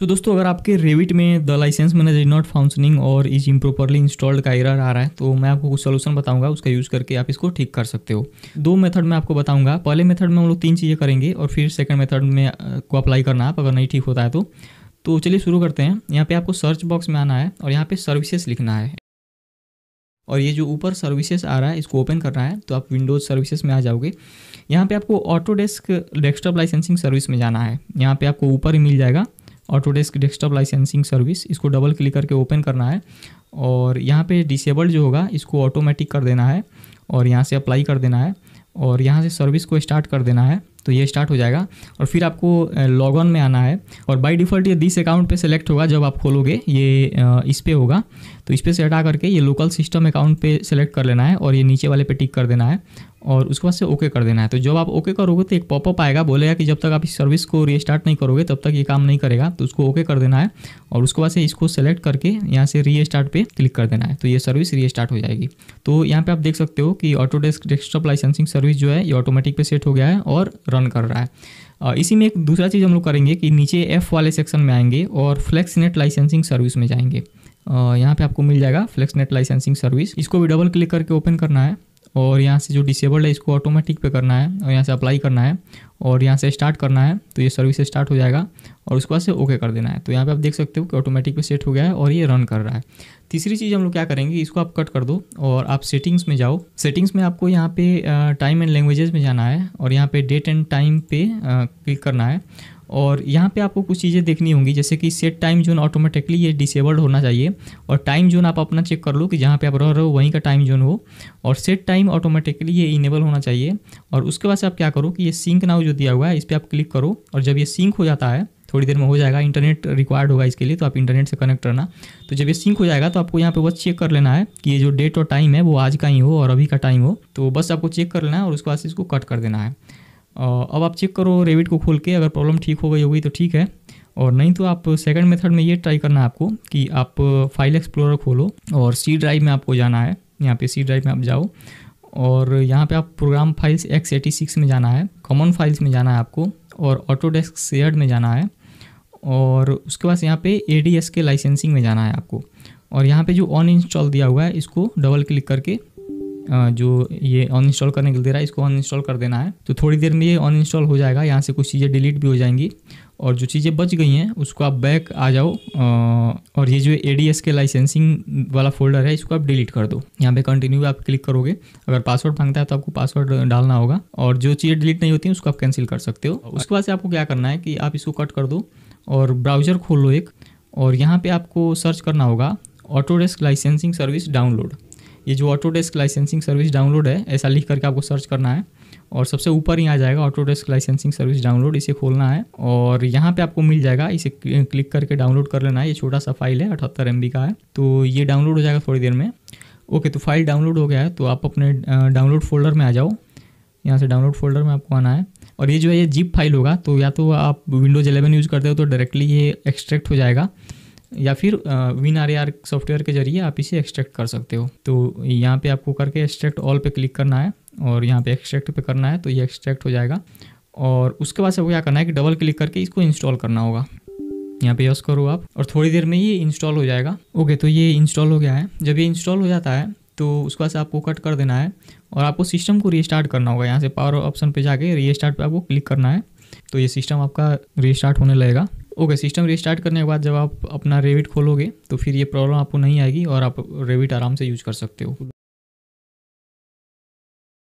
तो दोस्तों अगर आपके रेविट में the license manager is not functioning और इज इम्प्रॉपरली इंस्टॉल्ड का एरर आ रहा है तो मैं आपको कुछ सोल्यूशन बताऊंगा उसका यूज़ करके आप इसको ठीक कर सकते हो दो मेथड मैं आपको बताऊंगा पहले मेथड में हम लोग तीन चीज़ें करेंगे और फिर सेकंड मेथड में को अप्लाई करना आप अगर नहीं ठीक होता है तो तो चलिए शुरू करते हैं यहाँ पर आपको सर्च बॉक्स में आना है और यहाँ पर सर्विसेज लिखना है और ये जो ऊपर सर्विसेज आ रहा है इसको ओपन करना है तो आप विंडोज़ सर्विसेज में आ जाओगे यहाँ पे आपको ऑटोडेस्क डेस्कटॉप लाइसेंसिंग सर्विस में जाना है यहाँ पे आपको ऊपर ही मिल जाएगा Autodesk desktop licensing service इसको डबल क्लिक करके ओपन करना है और यहाँ पे डिसेबल्ड जो होगा इसको ऑटोमेटिक कर देना है और यहाँ से अप्लाई कर देना है और यहाँ से सर्विस को स्टार्ट कर देना है तो ये स्टार्ट हो जाएगा और फिर आपको लॉग ऑन में आना है और बाय डिफ़ॉल्ट ये दिस अकाउंट पे सेलेक्ट होगा जब आप खोलोगे ये इस पर होगा तो इस पर से हटा करके ये लोकल सिस्टम अकाउंट पे सेलेक्ट कर लेना है और ये नीचे वाले पे टिक कर देना है और उसके बाद से ओके कर देना है तो जब आप ओके करोगे तो एक पॉपअप आएगा बोलेगा कि जब तक आप इस सर्विस को रीस्टार्ट नहीं करोगे तब तक ये काम नहीं करेगा तो उसको ओके कर देना है और उसके बाद से इसको सेलेक्ट करके यहाँ से रीस्टार्ट पे क्लिक कर देना है तो ये सर्विस रीस्टार्ट हो जाएगी तो यहाँ पे आप देख सकते हो कि ऑटोडेस्क डेस्कटॉप लाइसेंसिंग सर्विस जो है ये ऑटोमेटिक पे सेट हो गया है और रन कर रहा है इसी में एक दूसरा चीज़ हम लोग करेंगे कि नीचे एफ वाले सेक्शन में आएंगे और फ्लैक्सनेट लाइसेंसिंग सर्विस में जाएंगे यहाँ पे आपको मिल जाएगा फ्लेक्स नेट लाइसेंसिंग सर्विस इसको भी डबल क्लिक करके ओपन करना है और यहाँ से जो डिसेबल्ड है इसको ऑटोमेटिक पे करना है और यहाँ से अप्लाई करना है और यहाँ से स्टार्ट करना है तो ये सर्विस स्टार्ट हो जाएगा और उसके बाद से ओके कर देना है तो यहाँ पे आप देख सकते हो कि ऑटोमेटिक पे सेट हो गया है और ये रन कर रहा है तीसरी चीज़ हम लोग क्या करेंगे इसको आप कट कर दो और आप सेटिंग्स में जाओ सेटिंग्स में आपको यहाँ पे टाइम एंड लैंग्वेजेस में जाना है और यहाँ पे डेट एंड टाइम पे क्लिक करना है और यहाँ पे आपको कुछ चीज़ें देखनी होंगी जैसे कि सेट टाइम जोन ऑटोमेटिकली ये डिसेबल्ड होना चाहिए और टाइम जोन आप अपना चेक कर लो कि जहाँ पे आप रह रहे हो वहीं का टाइम जोन हो और सेट टाइम ऑटोमेटिकली ये इनेबल होना चाहिए और उसके बाद से आप क्या करो कि ये सिंक नाउ जो जो दिया हुआ है इस पर आप क्लिक करो और जब ये सिंक हो जाता है थोड़ी देर में हो जाएगा इंटरनेट रिक्वायर्ड होगा इसके लिए तो आप इंटरनेट से कनेक्ट रहना तो जब ये सिंक हो जाएगा तो आपको यहाँ पे बस चेक कर लेना है कि ये जो डेट और टाइम है वो आज का ही हो और अभी का टाइम हो तो बस आपको चेक कर लेना है और उसके बाद इसको कट कर देना है अब आप चेक करो रेविट को खोल के अगर प्रॉब्लम ठीक हो गई होगी तो ठीक है और नहीं तो आप सेकंड मेथड में ये ट्राई करना है आपको कि आप फाइल एक्सप्लोरर खोलो और सी ड्राइव में आपको जाना है यहाँ पे सी ड्राइव में आप जाओ और यहाँ पे आप program files x eighty six में जाना है कॉमन फाइल्स में जाना है आपको और ऑटोडेस्क शेयर्ड में जाना है और उसके बाद यहाँ पे ए के लाइसेंसिंग में जाना है आपको और यहाँ पे जो ऑन इंस्टॉल दिया हुआ है इसको डबल क्लिक करके जो ये ऑन इंस्टॉल करने के लिए दे रहा है इसको ऑन इंस्टॉल कर देना है तो थोड़ी देर में ये ऑन इंस्टॉल हो जाएगा यहाँ से कुछ चीज़ें डिलीट भी हो जाएंगी और जो चीज़ें बच गई हैं उसको आप बैक आ जाओ और ये जो ए के लाइसेंसिंग वाला फोल्डर है इसको आप डिलीट कर दो यहाँ पे कंटिन्यू आप क्लिक करोगे अगर पासवर्ड मांगता है तो आपको पासवर्ड डालना होगा और जो चीज़ें डिलीट नहीं होती हैं उसको आप कैंसिल कर सकते हो उसके बाद से आपको क्या करना है कि आप इसको कट कर दो और ब्राउज़र खोल लो एक और यहाँ पर आपको सर्च करना होगा ऑटोडेस्क लाइसेंसिंग सर्विस डाउनलोड ये जो ऑटोडेस्क लाइसेंसिंग सर्विस डाउनलोड है ऐसा लिख करके आपको सर्च करना है और सबसे ऊपर ही आ जाएगा डेस्क लाइसेंसिंग सर्विस डाउनलोड इसे खोलना है और यहाँ पे आपको मिल जाएगा इसे क्लिक करके डाउनलोड कर लेना है ये छोटा सा फाइल है अठहत्तर एम का है तो ये डाउनलोड हो जाएगा थोड़ी देर में ओके तो फाइल डाउनलोड हो गया है तो आप अपने डाउनलोड फोल्डर में आ जाओ यहाँ से डाउनलोड फोल्डर में आपको आना है और ये जो है ये जिप फाइल होगा तो या तो आप विंडोज़ एलेवन यूज़ करते हो तो डायरेक्टली ये एक्सट्रैक्ट हो जाएगा या फिर विन आर आर सॉफ्टवेयर के जरिए आप इसे एक्सट्रैक्ट कर सकते हो तो यहाँ पे आपको करके एक्सट्रैक्ट ऑल पे क्लिक करना है और यहाँ पे एक्सट्रैक्ट पे करना है तो ये एक्सट्रैक्ट हो जाएगा और उसके बाद से क्या करना है कि डबल क्लिक करके इसको इंस्टॉल करना होगा यहाँ पे यस करो आप और थोड़ी देर में ये इंस्टॉल हो जाएगा ओके तो ये इंस्टॉल हो गया है जब ये इंस्टॉल हो जाता है तो उसके बाद से आपको कट कर देना है और आपको सिस्टम को रीस्टार्ट करना होगा यहाँ से पावर ऑप्शन पर जाके रीस्टार्ट पे आपको क्लिक करना है तो ये सिस्टम आपका रीस्टार्ट होने लगेगा ओके सिस्टम रीस्टार्ट करने के बाद जब आप अपना रेविट खोलोगे तो फिर ये प्रॉब्लम आपको नहीं आएगी और आप रेविट आराम से यूज कर सकते हो